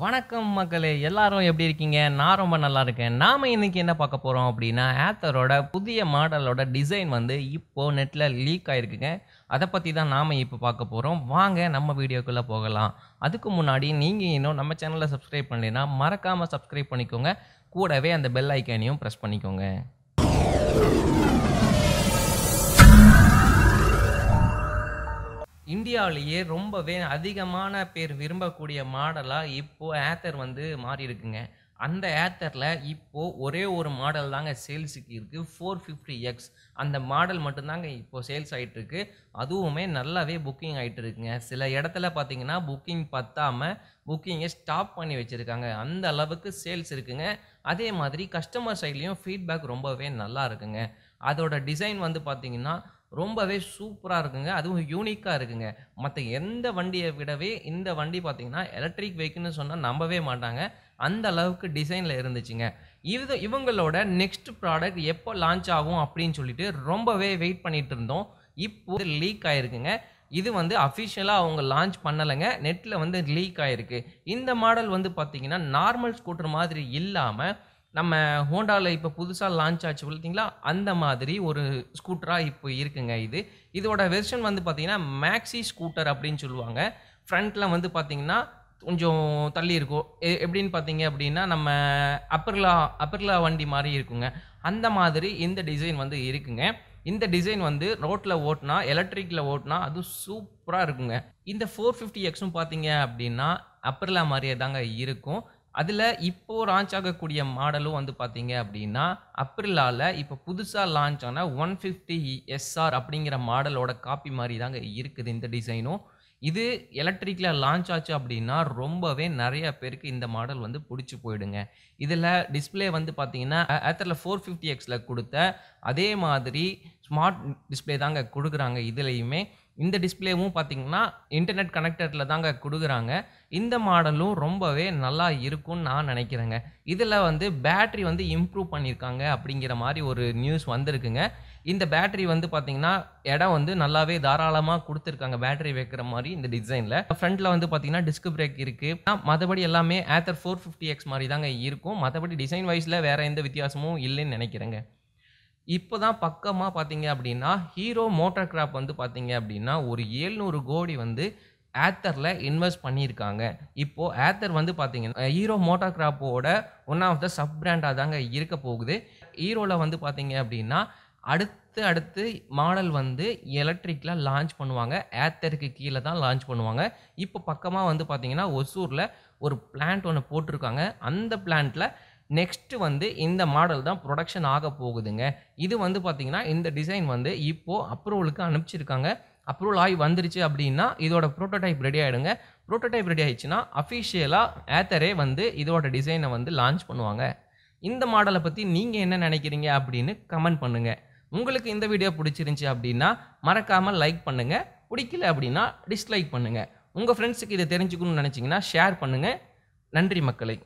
வணக்கம் மக்களே எல்லாரும் எப்படி இருக்கீங்க நான் ரொம்ப நல்லா இருக்கேன் நாம் இன்றைக்கி என்ன பார்க்க போகிறோம் அப்படின்னா ஆத்தரோட புதிய மாடலோட டிசைன் வந்து இப்போது நெட்டில் லீக் ஆகிருக்குங்க அதை பற்றி தான் நாம் இப்போ பார்க்க போகிறோம் வாங்க நம்ம வீடியோக்குள்ளே போகலாம் அதுக்கு முன்னாடி நீங்கள் இன்னும் நம்ம சேனலை சப்ஸ்கிரைப் பண்ணலைன்னா மறக்காமல் சப்ஸ்கிரைப் பண்ணிக்கோங்க கூடவே அந்த பெல் ஐக்கானையும் ப்ரெஸ் பண்ணிக்கோங்க இந்தியாவிலேயே ரொம்பவே அதிகமான பேர் விரும்பக்கூடிய மாடலாக இப்போது ஏத்தர் வந்து மாறி இருக்குங்க அந்த ஏத்தரில் இப்போது ஒரே ஒரு மாடல் தாங்க சேல்ஸுக்கு இருக்குது ஃபோர் ஃபிஃப்டி எக்ஸ் அந்த மாடல் மட்டும்தாங்க இப்போது சேல்ஸ் ஆகிட்டுருக்கு அதுவுமே நல்லாவே புக்கிங் ஆகிட்டு இருக்குங்க சில இடத்துல பார்த்தீங்கன்னா புக்கிங் பற்றாமல் புக்கிங்கை ஸ்டாப் பண்ணி வச்சுருக்காங்க அந்த அளவுக்கு சேல்ஸ் இருக்குங்க அதே மாதிரி கஸ்டமர் சைட்லேயும் ஃபீட்பேக் ரொம்பவே நல்லா இருக்குங்க அதோட டிசைன் வந்து பார்த்திங்கன்னா ரொம்பவே சூப்பராக இருக்குங்க அதுவும் யூனிக்காக இருக்குங்க மற்ற எந்த வண்டியை விடவே இந்த வண்டி பார்த்திங்கன்னா எலக்ட்ரிக் வெஹிக்கிள்னு சொன்னால் நம்பவே மாட்டாங்க அந்த அளவுக்கு டிசைனில் இருந்துச்சுங்க இது இவங்களோட நெக்ஸ்ட் ப்ராடக்ட் எப்போ லான்ச் ஆகும் அப்படின்னு சொல்லிட்டு ரொம்பவே வெயிட் பண்ணிட்டு இருந்தோம் இப்போது லீக் ஆகிருக்குங்க இது வந்து அஃபிஷியலாக அவங்க லான்ச் பண்ணலைங்க நெட்டில் வந்து லீக் ஆகிருக்கு இந்த மாடல் வந்து பார்த்திங்கன்னா நார்மல் ஸ்கூட்டர் மாதிரி இல்லாமல் நம்ம ஹோண்டாவில் இப்போ புதுசாக லான்ச் ஆச்சு பார்த்தீங்களா அந்த மாதிரி ஒரு ஸ்கூட்டராக இப்போ இருக்குங்க இது இதோட வெர்ஷன் வந்து பார்த்தீங்கன்னா மேக்ஸி ஸ்கூட்டர் அப்படின்னு சொல்லுவாங்க ஃப்ரண்ட்டில் வந்து பார்த்தீங்கன்னா கொஞ்சம் தள்ளி இருக்கும் எப்படின்னு பார்த்தீங்க அப்படின்னா நம்ம அப்பர்லா அப்பர்லா வண்டி மாதிரி இருக்குங்க அந்த மாதிரி இந்த டிசைன் வந்து இருக்குங்க இந்த டிசைன் வந்து ரோட்டில் ஓட்டினா எலக்ட்ரிக்கில் ஓட்டினா அதுவும் சூப்பராக இருக்குங்க இந்த ஃபோர் ஃபிஃப்டி எக்ஸும் பார்த்தீங்க அப்படின்னா அப்பர்லா மாதிரியே தாங்க இருக்கும் அதில் இப்போது லான்ச் ஆகக்கூடிய மாடலும் வந்து பார்த்தீங்க அப்படின்னா அப்ரிலாவில் இப்போ புதுசாக லான்ச் ஆன ஒன் ஃபிஃப்டி எஸ்ஆர் அப்படிங்கிற மாடலோட காப்பி மாதிரி தாங்க இருக்குது இந்த டிசைனும் இது எலக்ட்ரிக்கில் லான்ச் ஆச்சு அப்படின்னா ரொம்பவே நிறைய பேருக்கு இந்த மாடல் வந்து பிடிச்சி போயிடுங்க இதில் டிஸ்பிளே வந்து பார்த்தீங்கன்னா ஏத்தரில் ஃபோர் ஃபிஃப்டி எக்ஸில் கொடுத்த அதே மாதிரி ஸ்மார்ட் டிஸ்பிளே தாங்க கொடுக்குறாங்க இதுலேயுமே இந்த டிஸ்பிளேவும் பார்த்தீங்கன்னா இன்டர்நெட் கனெக்டரில் தாங்க கொடுக்குறாங்க இந்த மாடலும் ரொம்பவே நல்லா இருக்கும்னு நான் நினைக்கிறேங்க இதில் வந்து பேட்ரி வந்து இம்ப்ரூவ் பண்ணியிருக்காங்க அப்படிங்கிற மாதிரி ஒரு நியூஸ் வந்திருக்குங்க இந்த பேட்டரி வந்து பார்த்தீங்கன்னா இடம் வந்து நல்லாவே தாராளமாக கொடுத்துருக்காங்க பேட்டரி வைக்கிற மாதிரி இந்த டிசைனில் ஃப்ரண்ட்டில் வந்து பார்த்தீங்கன்னா டிஸ்க் பிரேக் இருக்குது மற்றபடி எல்லாமே ஆத்தர் ஃபோர் ஃபிஃப்டி எக்ஸ் மாதிரி தாங்க இருக்கும் மற்றபடி டிசைன் வைஸில் வேறு எந்த வித்தியாசமும் இல்லைன்னு நினைக்கிறேங்க இப்போ தான் பக்கமாக பார்த்தீங்க அப்படின்னா ஹீரோ மோட்டார் கிராப் வந்து பார்த்தீங்க அப்படின்னா ஒரு ஏழ்நூறு கோடி வந்து ஆத்தரில் இன்வெஸ்ட் பண்ணியிருக்காங்க இப்போது ஆத்தர் வந்து பார்த்தீங்கன்னா ஹீரோ மோட்டார் கிராப்போட ஒன் ஆஃப் த சப் பிராண்டாக தாங்க இருக்க போகுது ஹீரோவில் வந்து பார்த்தீங்க அப்படின்னா அடுத்து அடுத்து மாடல் வந்து எலக்ட்ரிக்கில் லான்ச் பண்ணுவாங்க ஏத்தருக்கு கீழே தான் லான்ச் பண்ணுவாங்க இப்போ பக்கமாக வந்து பார்த்தீங்கன்னா ஒசூரில் ஒரு பிளான்ட் ஒன்று போட்டிருக்காங்க அந்த பிளான்ட்டில் நெக்ஸ்ட்டு வந்து இந்த மாடல் தான் ப்ரொடக்ஷன் ஆக போகுதுங்க இது வந்து பார்த்திங்கன்னா இந்த டிசைன் வந்து இப்போது அப்ரூவலுக்கு அனுப்பிச்சிருக்காங்க அப்ரூவல் ஆகி வந்துருச்சு அப்படின்னா இதோட ப்ரோட்டோடைப் ரெடி ஆகிடுங்க ப்ரோட்டோடைப் ரெடி ஆயிடுச்சுன்னா அஃபிஷியலாக ஏத்தரே வந்து இதோட டிசைனை வந்து லான்ச் பண்ணுவாங்க இந்த மாடலை பற்றி நீங்கள் என்ன நினைக்கிறீங்க அப்படின்னு கமெண்ட் பண்ணுங்கள் உங்களுக்கு இந்த வீடியோ பிடிச்சிருந்துச்சி அப்படின்னா மறக்காமல் லைக் பண்ணுங்கள் பிடிக்கல அப்படின்னா டிஸ்லைக் பண்ணுங்கள் உங்கள் ஃப்ரெண்ட்ஸுக்கு இதை தெரிஞ்சுக்கணும்னு நினச்சிங்கன்னா ஷேர் பண்ணுங்கள் நன்றி மக்களை